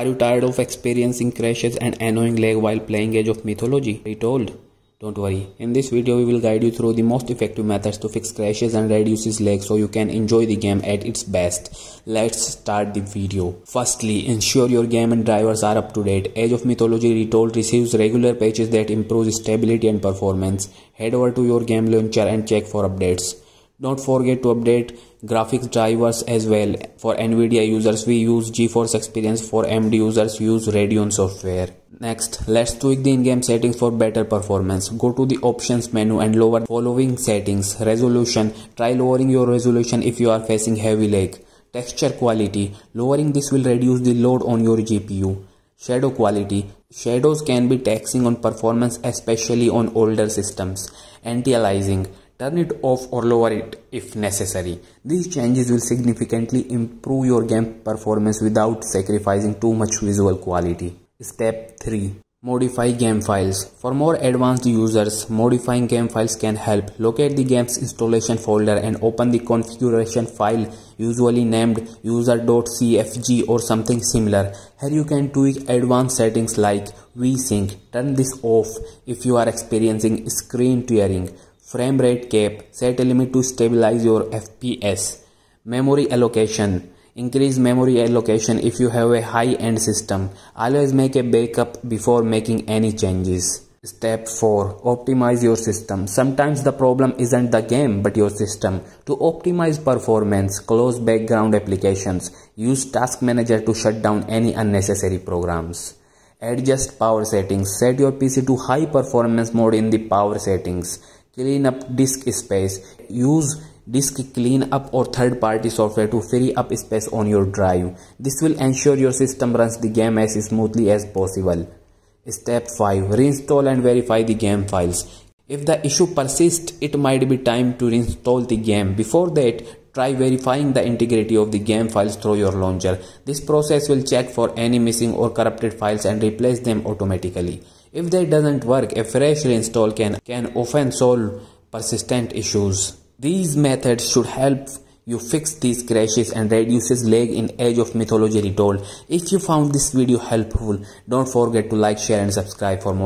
Are you tired of experiencing crashes and annoying lag while playing Age of Mythology? Retold. told. Don't worry, in this video we will guide you through the most effective methods to fix crashes and this lag so you can enjoy the game at its best. Let's start the video. Firstly, ensure your game and drivers are up to date. Age of Mythology Retold receives regular patches that improve stability and performance. Head over to your game launcher and check for updates. Don't forget to update graphics drivers as well. For NVIDIA users, we use GeForce Experience. For AMD users, use Radeon software. Next, let's tweak the in-game settings for better performance. Go to the options menu and lower following settings. Resolution, try lowering your resolution if you are facing heavy lag. Texture quality, lowering this will reduce the load on your GPU. Shadow quality, shadows can be taxing on performance especially on older systems. Anti-aliasing, Turn it off or lower it if necessary. These changes will significantly improve your game performance without sacrificing too much visual quality. Step 3. Modify game files. For more advanced users, modifying game files can help. Locate the game's installation folder and open the configuration file, usually named user.cfg or something similar. Here you can tweak advanced settings like VSync. Turn this off if you are experiencing screen tearing frame rate cap set a limit to stabilize your fps memory allocation increase memory allocation if you have a high end system always make a backup before making any changes Step 4 Optimize your system. Sometimes the problem isn't the game but your system. To optimize performance, close background applications. Use Task Manager to shut down any unnecessary programs. Adjust power settings. Set your PC to high performance mode in the power settings clean up disk space use disk cleanup or third party software to free up space on your drive this will ensure your system runs the game as smoothly as possible step 5 reinstall and verify the game files if the issue persists it might be time to reinstall the game before that try verifying the integrity of the game files through your launcher this process will check for any missing or corrupted files and replace them automatically if that doesn't work, a fresh reinstall can, can often solve persistent issues. These methods should help you fix these crashes and reduces lag in Age of Mythology Retold. If you found this video helpful, don't forget to like, share and subscribe for more.